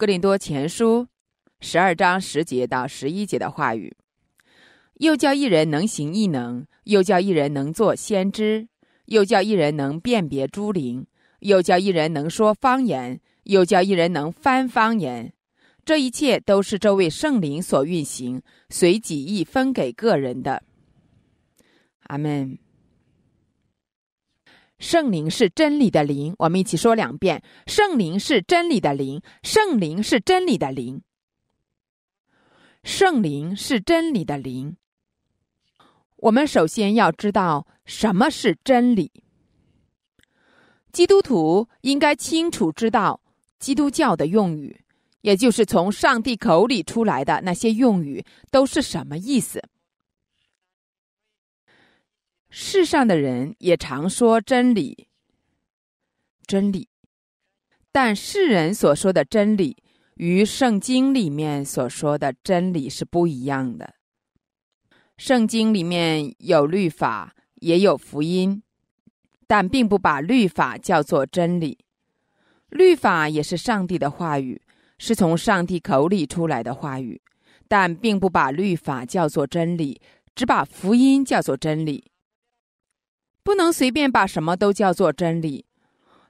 《哥林多前书》十二章十节到十一节的话语：又叫一人能行异能，又叫一人能做先知，又叫一人能辨别诸灵，又叫一人能说方言，又叫一人能翻方言。这一切都是这位圣灵所运行，随己意分给个人的。阿门。圣灵是真理的灵，我们一起说两遍：圣灵是真理的灵，圣灵是真理的灵，圣灵是真理的灵。我们首先要知道什么是真理。基督徒应该清楚知道，基督教的用语，也就是从上帝口里出来的那些用语，都是什么意思。世上的人也常说真理，真理，但世人所说的真理与圣经里面所说的真理是不一样的。圣经里面有律法，也有福音，但并不把律法叫做真理。律法也是上帝的话语，是从上帝口里出来的话语，但并不把律法叫做真理，只把福音叫做真理。不能随便把什么都叫做真理。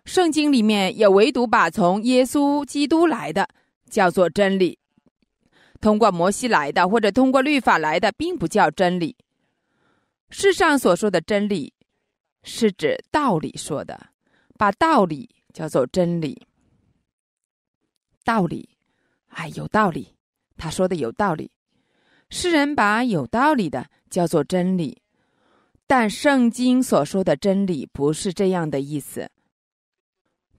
圣经里面也唯独把从耶稣基督来的叫做真理，通过摩西来的或者通过律法来的并不叫真理。世上所说的真理，是指道理说的，把道理叫做真理。道理，哎，有道理，他说的有道理。世人把有道理的叫做真理。但圣经所说的真理不是这样的意思，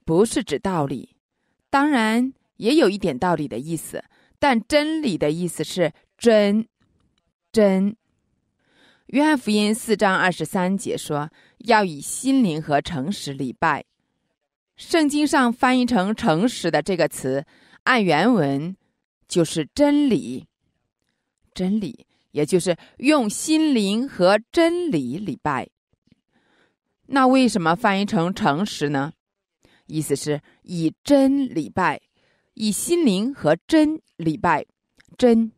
不是指道理，当然也有一点道理的意思。但真理的意思是真，真。约翰福音四章二十三节说：“要以心灵和诚实礼拜。”圣经上翻译成“诚实”的这个词，按原文就是真理，真理。也就是用心灵和真理礼拜，那为什么翻译成诚实呢？意思是，以真礼拜，以心灵和真礼拜，真，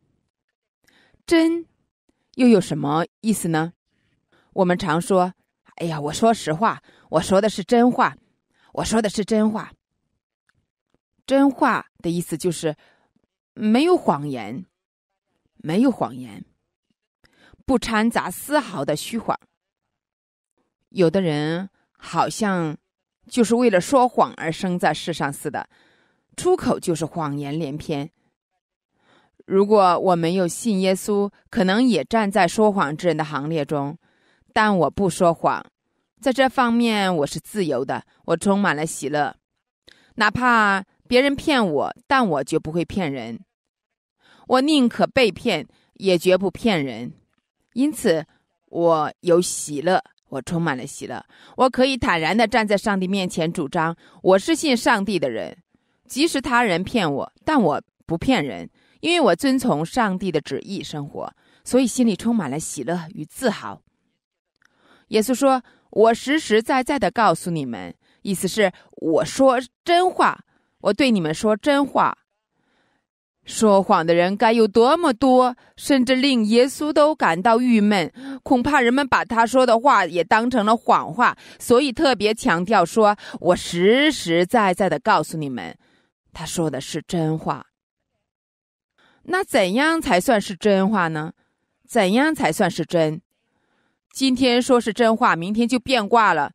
真，又有什么意思呢？我们常说：“哎呀，我说实话，我说的是真话，我说的是真话。”真话的意思就是没有谎言，没有谎言。不掺杂丝毫的虚谎。有的人好像就是为了说谎而生在世上似的，出口就是谎言连篇。如果我没有信耶稣，可能也站在说谎之人的行列中。但我不说谎，在这方面我是自由的，我充满了喜乐。哪怕别人骗我，但我绝不会骗人。我宁可被骗，也绝不骗人。因此，我有喜乐，我充满了喜乐。我可以坦然地站在上帝面前，主张我是信上帝的人。即使他人骗我，但我不骗人，因为我遵从上帝的旨意生活，所以心里充满了喜乐与自豪。耶稣说：“我实实在在的告诉你们，意思是我说真话，我对你们说真话。”说谎的人该有多么多，甚至令耶稣都感到郁闷。恐怕人们把他说的话也当成了谎话，所以特别强调说：“我实实在在的告诉你们，他说的是真话。”那怎样才算是真话呢？怎样才算是真？今天说是真话，明天就变卦了；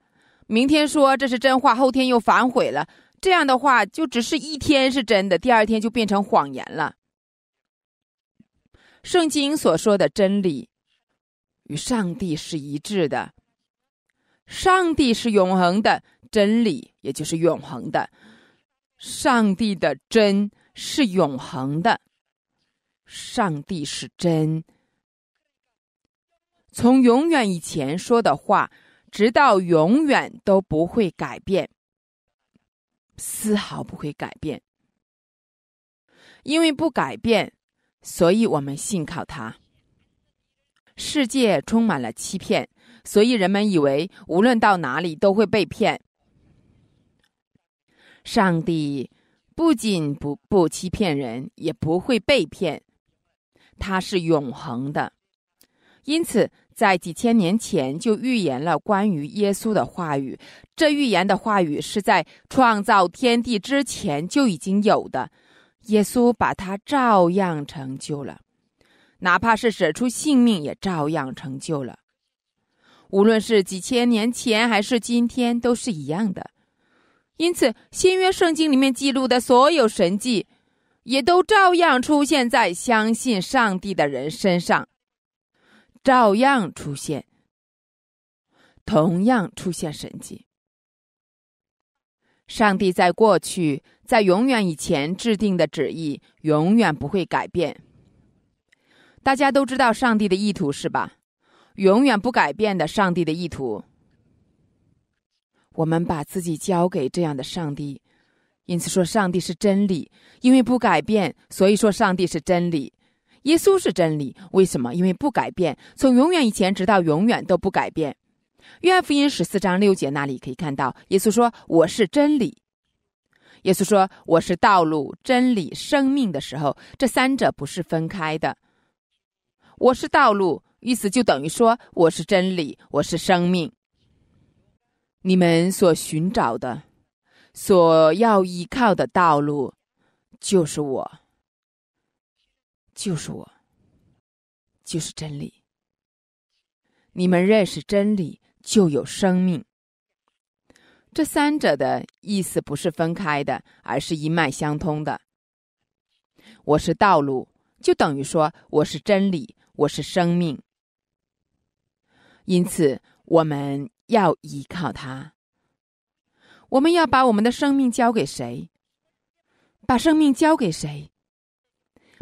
明天说这是真话，后天又反悔了。这样的话，就只是一天是真的，第二天就变成谎言了。圣经所说的真理，与上帝是一致的。上帝是永恒的真理，也就是永恒的。上帝的真是永恒的。上帝是真，从永远以前说的话，直到永远都不会改变。丝毫不会改变，因为不改变，所以我们信靠他。世界充满了欺骗，所以人们以为无论到哪里都会被骗。上帝不仅不不欺骗人，也不会被骗，他是永恒的，因此。在几千年前就预言了关于耶稣的话语，这预言的话语是在创造天地之前就已经有的。耶稣把它照样成就了，哪怕是舍出性命也照样成就了。无论是几千年前还是今天都是一样的。因此，新约圣经里面记录的所有神迹，也都照样出现在相信上帝的人身上。照样出现，同样出现神迹。上帝在过去、在永远以前制定的旨意永远不会改变。大家都知道上帝的意图是吧？永远不改变的上帝的意图。我们把自己交给这样的上帝，因此说上帝是真理，因为不改变，所以说上帝是真理。耶稣是真理，为什么？因为不改变，从永远以前直到永远都不改变。约翰福音十四章六节那里可以看到，耶稣说：“我是真理。”耶稣说：“我是道路、真理、生命的时候，这三者不是分开的。我是道路，意思就等于说我是真理，我是生命。你们所寻找的、所要依靠的道路，就是我。”就是我，就是真理。你们认识真理，就有生命。这三者的意思不是分开的，而是一脉相通的。我是道路，就等于说我是真理，我是生命。因此，我们要依靠他。我们要把我们的生命交给谁？把生命交给谁？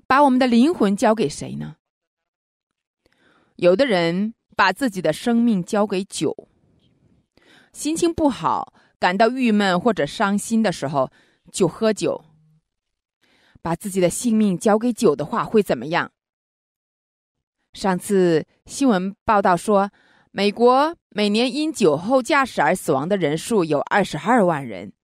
把我们的灵魂交给谁呢？有的人把自己的生命交给酒，心情不好、感到郁闷或者伤心的时候就喝酒。把自己的性命交给酒的话会怎么样？上次新闻报道说，美国每年因酒后驾驶而死亡的人数有二十二万人。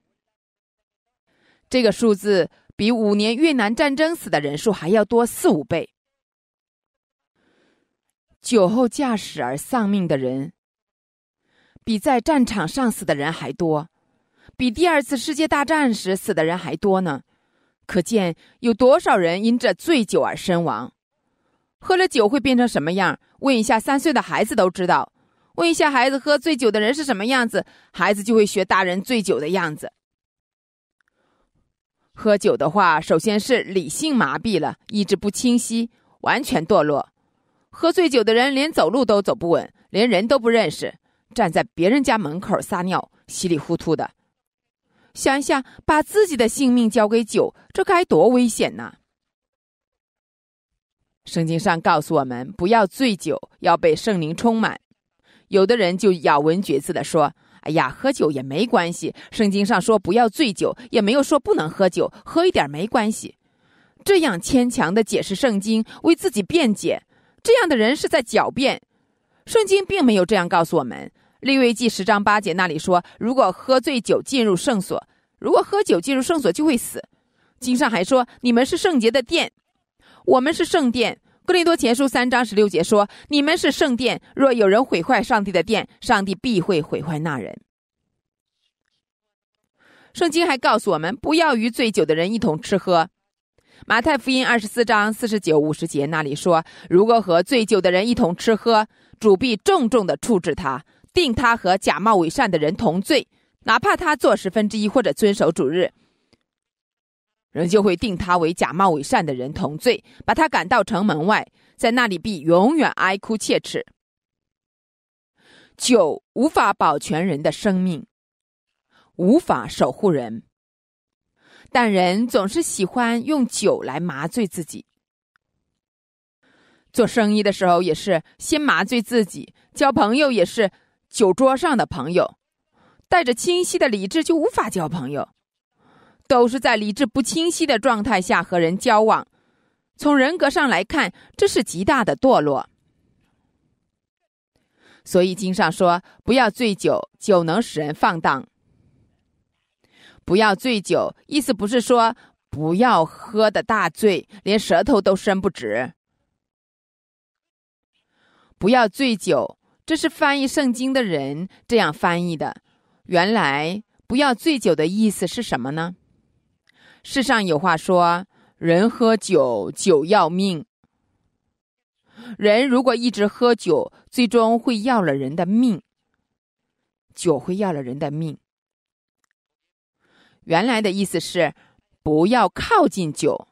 这个数字。比五年越南战争死的人数还要多四五倍，酒后驾驶而丧命的人比在战场上死的人还多，比第二次世界大战时死的人还多呢。可见有多少人因这醉酒而身亡？喝了酒会变成什么样？问一下三岁的孩子都知道。问一下孩子，喝醉酒的人是什么样子？孩子就会学大人醉酒的样子。喝酒的话，首先是理性麻痹了，意志不清晰，完全堕落。喝醉酒的人连走路都走不稳，连人都不认识，站在别人家门口撒尿，稀里糊涂的。想想把自己的性命交给酒，这该多危险呐！圣经上告诉我们，不要醉酒，要被圣灵充满。有的人就咬文嚼字的说。哎呀，喝酒也没关系。圣经上说不要醉酒，也没有说不能喝酒，喝一点没关系。这样牵强的解释圣经，为自己辩解，这样的人是在狡辩。圣经并没有这样告诉我们，《利未记》十章八节那里说，如果喝醉酒进入圣所，如果喝酒进入圣所就会死。经上还说，你们是圣洁的殿，我们是圣殿。哥林多前书三章十六节说：“你们是圣殿，若有人毁坏上帝的殿，上帝必会毁坏那人。”圣经还告诉我们，不要与醉酒的人一同吃喝。马太福音二十四章四十九五十节那里说：“如果和醉酒的人一同吃喝，主必重重的处置他，定他和假冒伪善的人同罪，哪怕他做十分之一或者遵守主日。”人就会定他为假冒伪善的人同罪，把他赶到城门外，在那里必永远哀哭切齿。酒无法保全人的生命，无法守护人，但人总是喜欢用酒来麻醉自己。做生意的时候也是先麻醉自己，交朋友也是酒桌上的朋友，带着清晰的理智就无法交朋友。都是在理智不清晰的状态下和人交往，从人格上来看，这是极大的堕落。所以经上说：“不要醉酒，酒能使人放荡。”“不要醉酒”意思不是说不要喝的大醉，连舌头都伸不直。不要醉酒，这是翻译圣经的人这样翻译的。原来“不要醉酒”的意思是什么呢？世上有话说，人喝酒酒要命。人如果一直喝酒，最终会要了人的命。酒会要了人的命。原来的意思是，不要靠近酒，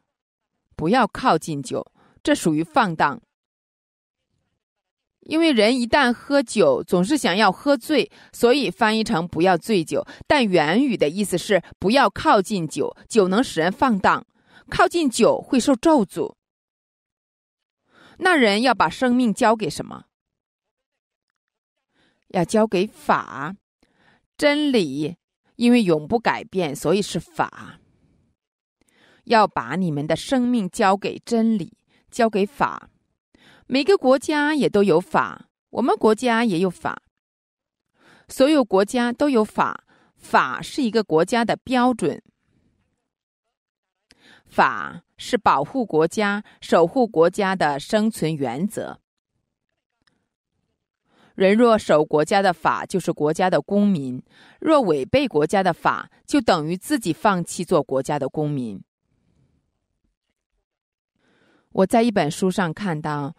不要靠近酒，这属于放荡。因为人一旦喝酒，总是想要喝醉，所以翻译成“不要醉酒”。但原语的意思是“不要靠近酒”，酒能使人放荡，靠近酒会受咒诅。那人要把生命交给什么？要交给法、真理，因为永不改变，所以是法。要把你们的生命交给真理，交给法。每个国家也都有法，我们国家也有法，所有国家都有法。法是一个国家的标准，法是保护国家、守护国家的生存原则。人若守国家的法，就是国家的公民；若违背国家的法，就等于自己放弃做国家的公民。我在一本书上看到。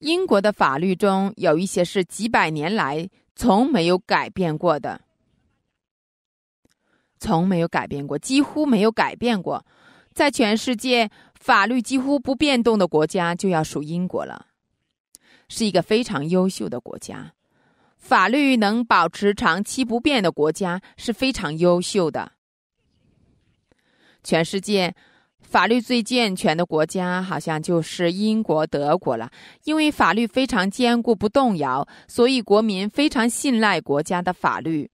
英国的法律中有一些是几百年来从没有改变过的，从没有改变过，几乎没有改变过。在全世界法律几乎不变动的国家，就要数英国了，是一个非常优秀的国家。法律能保持长期不变的国家是非常优秀的。全世界。法律最健全的国家好像就是英国、德国了，因为法律非常坚固、不动摇，所以国民非常信赖国家的法律。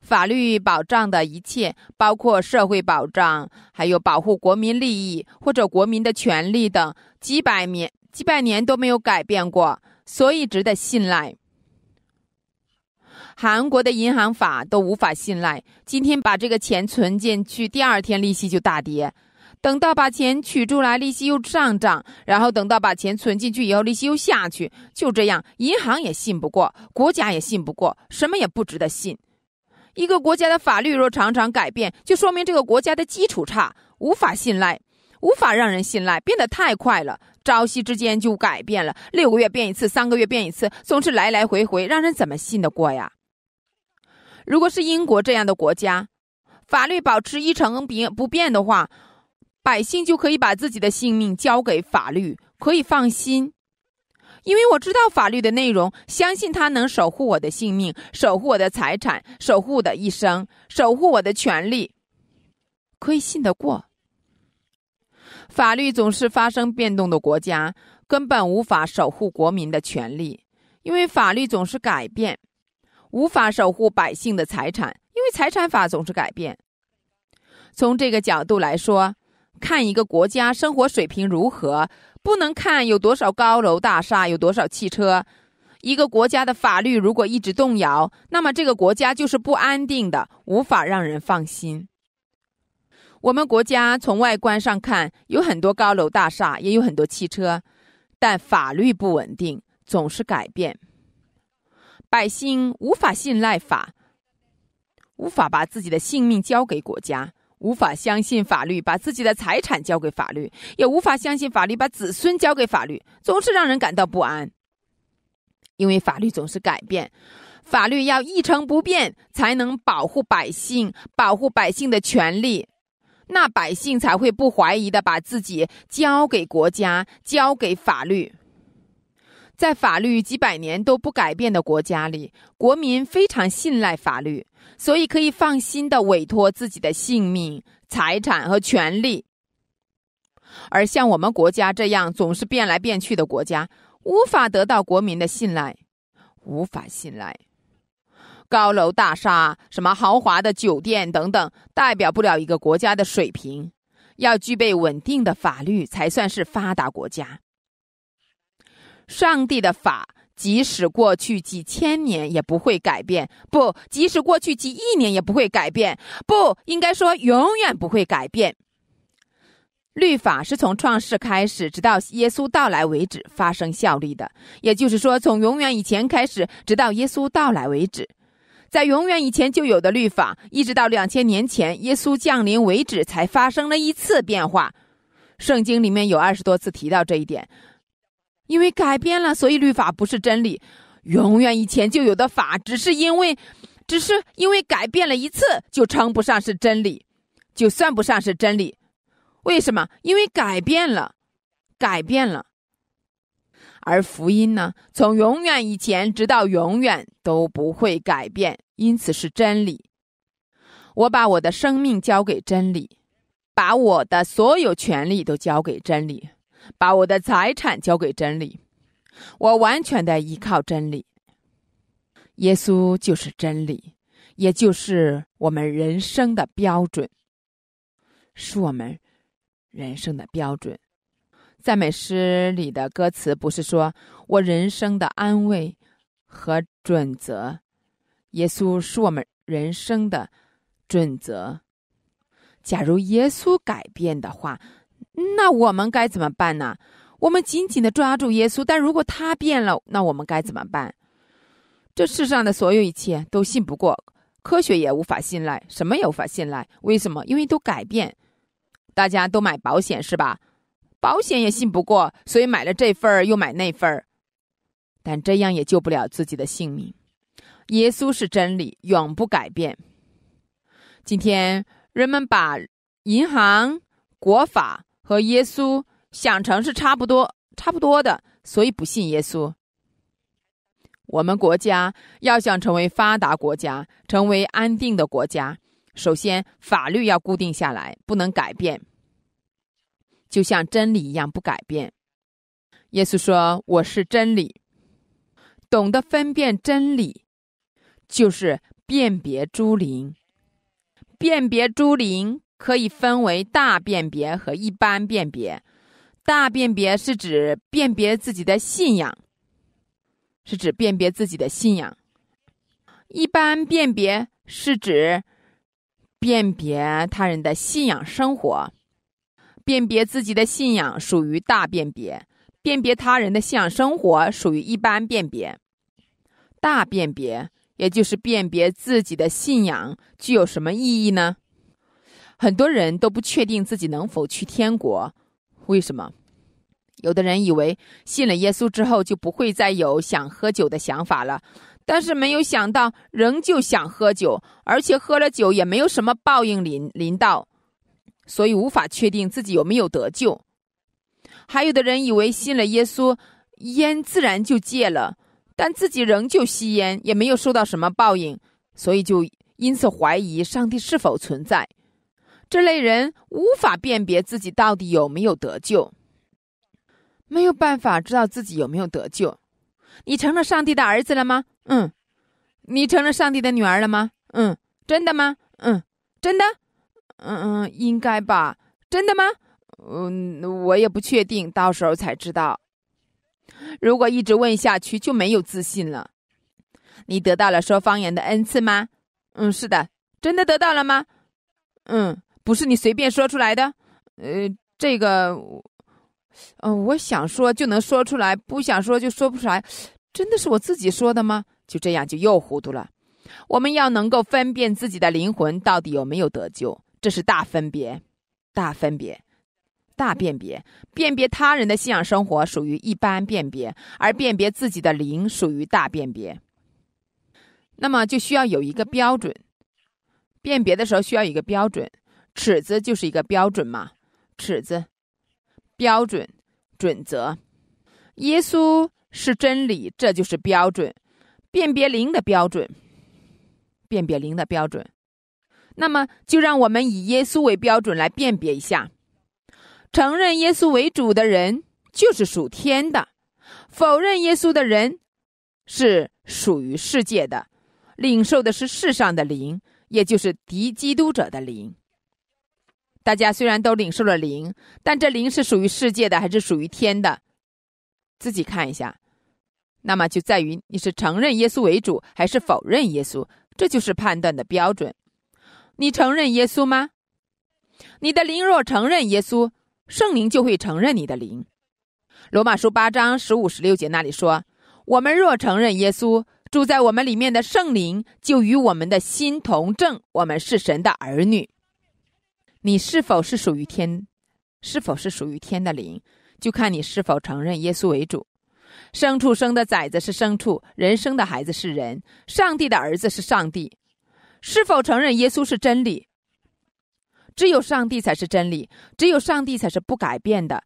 法律保障的一切，包括社会保障，还有保护国民利益或者国民的权利等，几百年、几百年都没有改变过，所以值得信赖。韩国的银行法都无法信赖，今天把这个钱存进去，第二天利息就大跌。等到把钱取出来，利息又上涨；然后等到把钱存进去以后，利息又下去。就这样，银行也信不过，国家也信不过，什么也不值得信。一个国家的法律若常常改变，就说明这个国家的基础差，无法信赖，无法让人信赖。变得太快了，朝夕之间就改变了，六个月变一次，三个月变一次，总是来来回回，让人怎么信得过呀？如果是英国这样的国家，法律保持一成平不变的话。百姓就可以把自己的性命交给法律，可以放心，因为我知道法律的内容，相信它能守护我的性命，守护我的财产，守护我的一生，守护我的权利，可以信得过。法律总是发生变动的，国家根本无法守护国民的权利，因为法律总是改变，无法守护百姓的财产，因为财产法总是改变。从这个角度来说。看一个国家生活水平如何，不能看有多少高楼大厦，有多少汽车。一个国家的法律如果一直动摇，那么这个国家就是不安定的，无法让人放心。我们国家从外观上看，有很多高楼大厦，也有很多汽车，但法律不稳定，总是改变，百姓无法信赖法，无法把自己的性命交给国家。无法相信法律，把自己的财产交给法律，也无法相信法律把子孙交给法律，总是让人感到不安。因为法律总是改变，法律要一成不变，才能保护百姓，保护百姓的权利，那百姓才会不怀疑的把自己交给国家，交给法律。在法律几百年都不改变的国家里，国民非常信赖法律，所以可以放心的委托自己的性命、财产和权利。而像我们国家这样总是变来变去的国家，无法得到国民的信赖，无法信赖。高楼大厦、什么豪华的酒店等等，代表不了一个国家的水平。要具备稳定的法律，才算是发达国家。上帝的法，即使过去几千年也不会改变；不，即使过去几亿年也不会改变；不应该说永远不会改变。律法是从创世开始，直到耶稣到来为止发生效力的，也就是说，从永远以前开始，直到耶稣到来为止，在永远以前就有的律法，一直到两千年前耶稣降临为止才发生了一次变化。圣经里面有二十多次提到这一点。因为改变了，所以律法不是真理。永远以前就有的法，只是因为，只是因为改变了一次，就称不上是真理，就算不上是真理。为什么？因为改变了，改变了。而福音呢？从永远以前直到永远都不会改变，因此是真理。我把我的生命交给真理，把我的所有权利都交给真理。把我的财产交给真理，我完全的依靠真理。耶稣就是真理，也就是我们人生的标准，是我们人生的标准。赞美诗里的歌词不是说我人生的安慰和准则，耶稣是我们人生的准则。假如耶稣改变的话。那我们该怎么办呢？我们紧紧的抓住耶稣，但如果他变了，那我们该怎么办？这世上的所有一切都信不过，科学也无法信赖，什么也无法信赖。为什么？因为都改变。大家都买保险是吧？保险也信不过，所以买了这份儿又买那份儿，但这样也救不了自己的性命。耶稣是真理，永不改变。今天人们把银行、国法。和耶稣想成是差不多，差不多的，所以不信耶稣。我们国家要想成为发达国家，成为安定的国家，首先法律要固定下来，不能改变，就像真理一样不改变。耶稣说：“我是真理。”懂得分辨真理，就是辨别诸灵，辨别诸灵。可以分为大辨别和一般辨别。大辨别是指辨别自己的信仰，是指辨别自己的信仰。一般辨别是指辨别他人的信仰生活。辨别自己的信仰属于大辨别，辨别他人的信仰生活属于一般辨别。大辨别也就是辨别自己的信仰具有什么意义呢？很多人都不确定自己能否去天国，为什么？有的人以为信了耶稣之后就不会再有想喝酒的想法了，但是没有想到仍旧想喝酒，而且喝了酒也没有什么报应临临到，所以无法确定自己有没有得救。还有的人以为信了耶稣，烟自然就戒了，但自己仍旧吸烟，也没有受到什么报应，所以就因此怀疑上帝是否存在。这类人无法辨别自己到底有没有得救，没有办法知道自己有没有得救。你成了上帝的儿子了吗？嗯。你成了上帝的女儿了吗？嗯。真的吗？嗯。真的。嗯嗯，应该吧。真的吗？嗯，我也不确定，到时候才知道。如果一直问下去，就没有自信了。你得到了说方言的恩赐吗？嗯，是的。真的得到了吗？嗯。不是你随便说出来的，呃，这个，呃，我想说就能说出来，不想说就说不出来，真的是我自己说的吗？就这样就又糊涂了。我们要能够分辨自己的灵魂到底有没有得救，这是大分别、大分别、大辨别。辨别他人的信仰生活属于一般辨别，而辨别自己的灵属于大辨别。那么就需要有一个标准，辨别的时候需要一个标准。尺子就是一个标准嘛，尺子、标准、准则。耶稣是真理，这就是标准，辨别灵的标准，辨别灵的标准。那么，就让我们以耶稣为标准来辨别一下：承认耶稣为主的人就是属天的；否认耶稣的人是属于世界的，领受的是世上的灵，也就是敌基督者的灵。大家虽然都领受了灵，但这灵是属于世界的，还是属于天的？自己看一下。那么就在于你是承认耶稣为主，还是否认耶稣？这就是判断的标准。你承认耶稣吗？你的灵若承认耶稣，圣灵就会承认你的灵。罗马书八章十五十六节那里说：“我们若承认耶稣住在我们里面的圣灵，就与我们的心同证，我们是神的儿女。”你是否是属于天，是否是属于天的灵，就看你是否承认耶稣为主。牲畜生的崽子是牲畜，人生的孩子是人，上帝的儿子是上帝。是否承认耶稣是真理？只有上帝才是真理，只有上帝才是不改变的。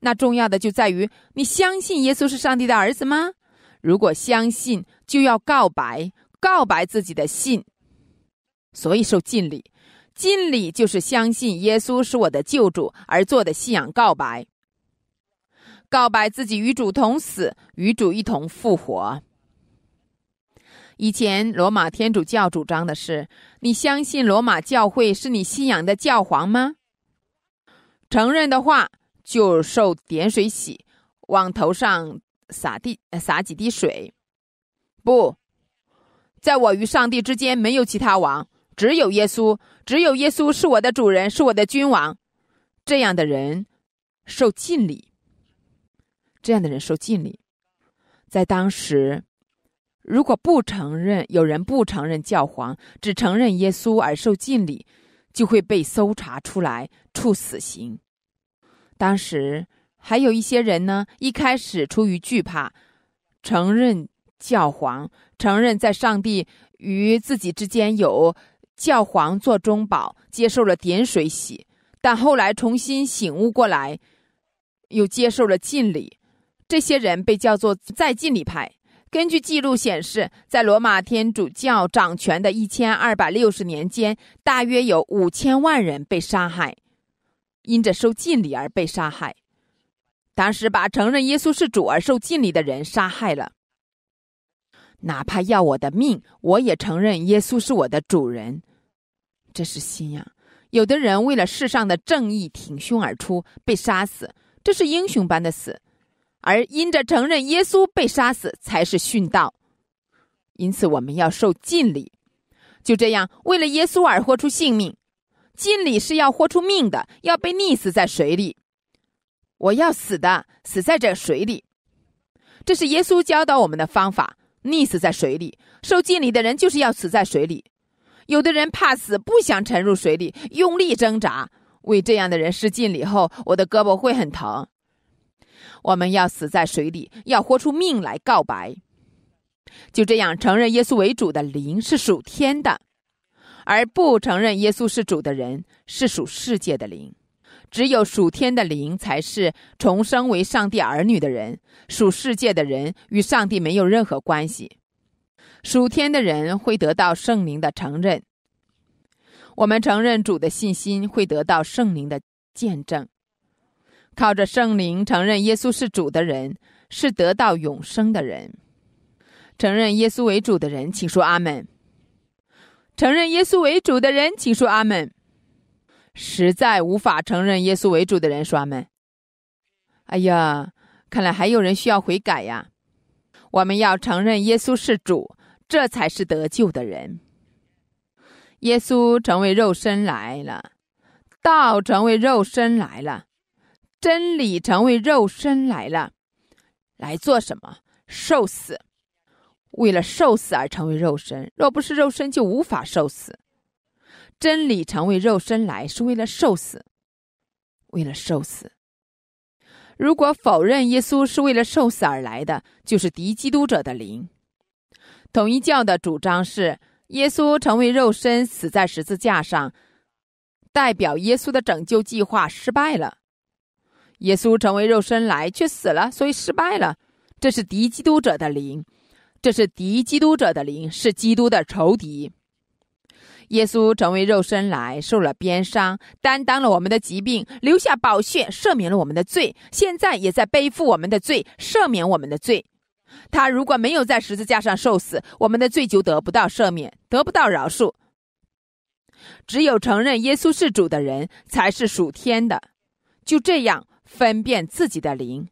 那重要的就在于你相信耶稣是上帝的儿子吗？如果相信，就要告白，告白自己的信。所以受敬礼。敬礼就是相信耶稣是我的救主而做的信仰告白，告白自己与主同死，与主一同复活。以前罗马天主教主张的是：你相信罗马教会是你信仰的教皇吗？承认的话就受点水洗，往头上洒滴洒几滴水。不，在我与上帝之间没有其他王。只有耶稣，只有耶稣是我的主人，是我的君王。这样的人受敬礼。这样的人受敬礼。在当时，如果不承认，有人不承认教皇，只承认耶稣而受敬礼，就会被搜查出来处死刑。当时还有一些人呢，一开始出于惧怕，承认教皇，承认在上帝与自己之间有。教皇做中保，接受了点水洗，但后来重新醒悟过来，又接受了敬礼。这些人被叫做再敬礼派。根据记录显示，在罗马天主教掌权的一千二百六十年间，大约有五千万人被杀害，因着受敬礼而被杀害。当时把承认耶稣是主而受敬礼的人杀害了。哪怕要我的命，我也承认耶稣是我的主人，这是信仰。有的人为了世上的正义挺胸而出，被杀死，这是英雄般的死；而因着承认耶稣被杀死，才是殉道。因此，我们要受尽礼，就这样为了耶稣而豁出性命。尽礼是要豁出命的，要被溺死在水里。我要死的，死在这水里。这是耶稣教导我们的方法。溺死在水里，受敬礼的人就是要死在水里。有的人怕死，不想沉入水里，用力挣扎。为这样的人施敬礼后，我的胳膊会很疼。我们要死在水里，要豁出命来告白。就这样，承认耶稣为主的灵是属天的，而不承认耶稣是主的人是属世界的灵。只有属天的灵才是重生为上帝儿女的人，属世界的人与上帝没有任何关系。属天的人会得到圣灵的承认。我们承认主的信心会得到圣灵的见证。靠着圣灵承认耶稣是主的人是得到永生的人。承认耶稣为主的人，请说阿门。承认耶稣为主的人，请说阿门。实在无法承认耶稣为主的人说：“们，哎呀，看来还有人需要悔改呀！我们要承认耶稣是主，这才是得救的人。耶稣成为肉身来了，道成为肉身来了，真理成为肉身来了，来做什么？受死。为了受死而成为肉身，若不是肉身，就无法受死。真理成为肉身来是为了受死，为了受死。如果否认耶稣是为了受死而来的，就是敌基督者的灵。统一教的主张是，耶稣成为肉身死在十字架上，代表耶稣的拯救计划失败了。耶稣成为肉身来却死了，所以失败了。这是敌基督者的灵，这是敌基督者的灵，是基督的仇敌。耶稣成为肉身来受了鞭伤，担当了我们的疾病，留下宝血赦免了我们的罪，现在也在背负我们的罪，赦免我们的罪。他如果没有在十字架上受死，我们的罪就得不到赦免，得不到饶恕。只有承认耶稣是主的人才是属天的。就这样分辨自己的灵，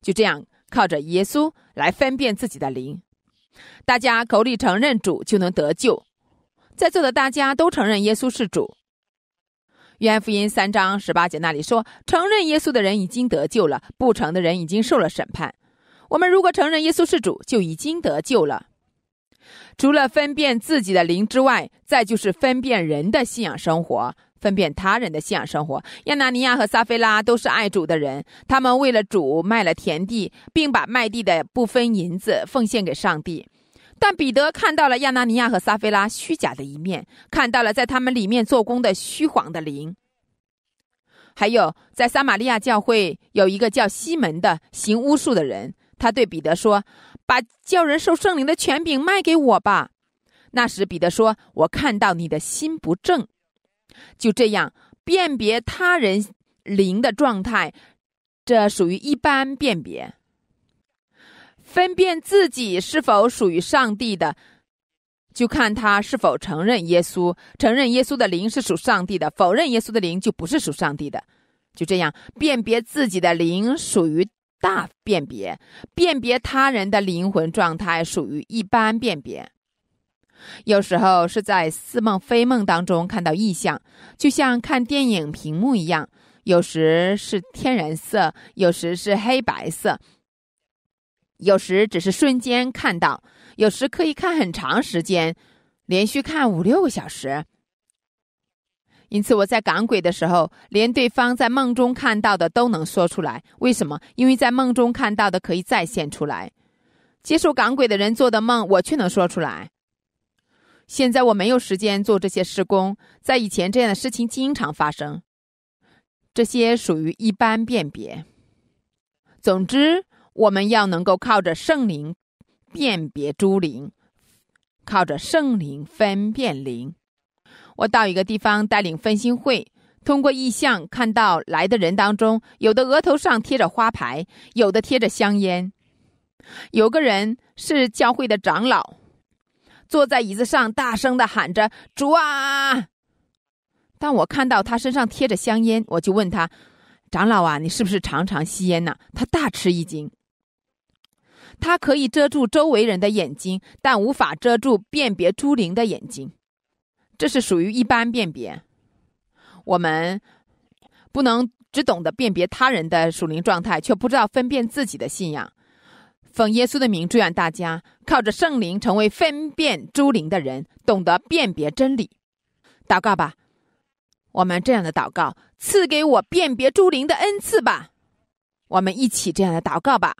就这样靠着耶稣来分辨自己的灵。大家口里承认主就能得救。在座的大家都承认耶稣是主。约翰福音三章十八节那里说：“承认耶稣的人已经得救了，不承的人已经受了审判。”我们如果承认耶稣是主，就已经得救了。除了分辨自己的灵之外，再就是分辨人的信仰生活，分辨他人的信仰生活。亚拿尼亚和撒菲拉都是爱主的人，他们为了主卖了田地，并把卖地的部分银子奉献给上帝。但彼得看到了亚拿尼亚和撒菲拉虚假的一面，看到了在他们里面做工的虚晃的灵。还有，在撒玛利亚教会有一个叫西门的行巫术的人，他对彼得说：“把叫人受圣灵的权柄卖给我吧。”那时彼得说：“我看到你的心不正。”就这样，辨别他人灵的状态，这属于一般辨别。分辨自己是否属于上帝的，就看他是否承认耶稣。承认耶稣的灵是属上帝的，否认耶稣的灵就不是属上帝的。就这样辨别自己的灵属于大辨别，辨别他人的灵魂状态属于一般辨别。有时候是在似梦非梦当中看到异象，就像看电影屏幕一样，有时是天然色，有时是黑白色。有时只是瞬间看到，有时可以看很长时间，连续看五六个小时。因此，我在赶鬼的时候，连对方在梦中看到的都能说出来。为什么？因为在梦中看到的可以再现出来。接受赶鬼的人做的梦，我却能说出来。现在我没有时间做这些施工，在以前这样的事情经常发生。这些属于一般辨别。总之。我们要能够靠着圣灵辨别诸灵，靠着圣灵分辨灵。我到一个地方带领分心会，通过意象看到来的人当中，有的额头上贴着花牌，有的贴着香烟。有个人是教会的长老，坐在椅子上大声的喊着主啊！当我看到他身上贴着香烟，我就问他：“长老啊，你是不是常常吸烟呢？”他大吃一惊。它可以遮住周围人的眼睛，但无法遮住辨别猪灵的眼睛。这是属于一般辨别。我们不能只懂得辨别他人的属灵状态，却不知道分辨自己的信仰。奉耶稣的名，祝愿大家靠着圣灵成为分辨猪灵的人，懂得辨别真理。祷告吧。我们这样的祷告，赐给我辨别猪灵的恩赐吧。我们一起这样的祷告吧。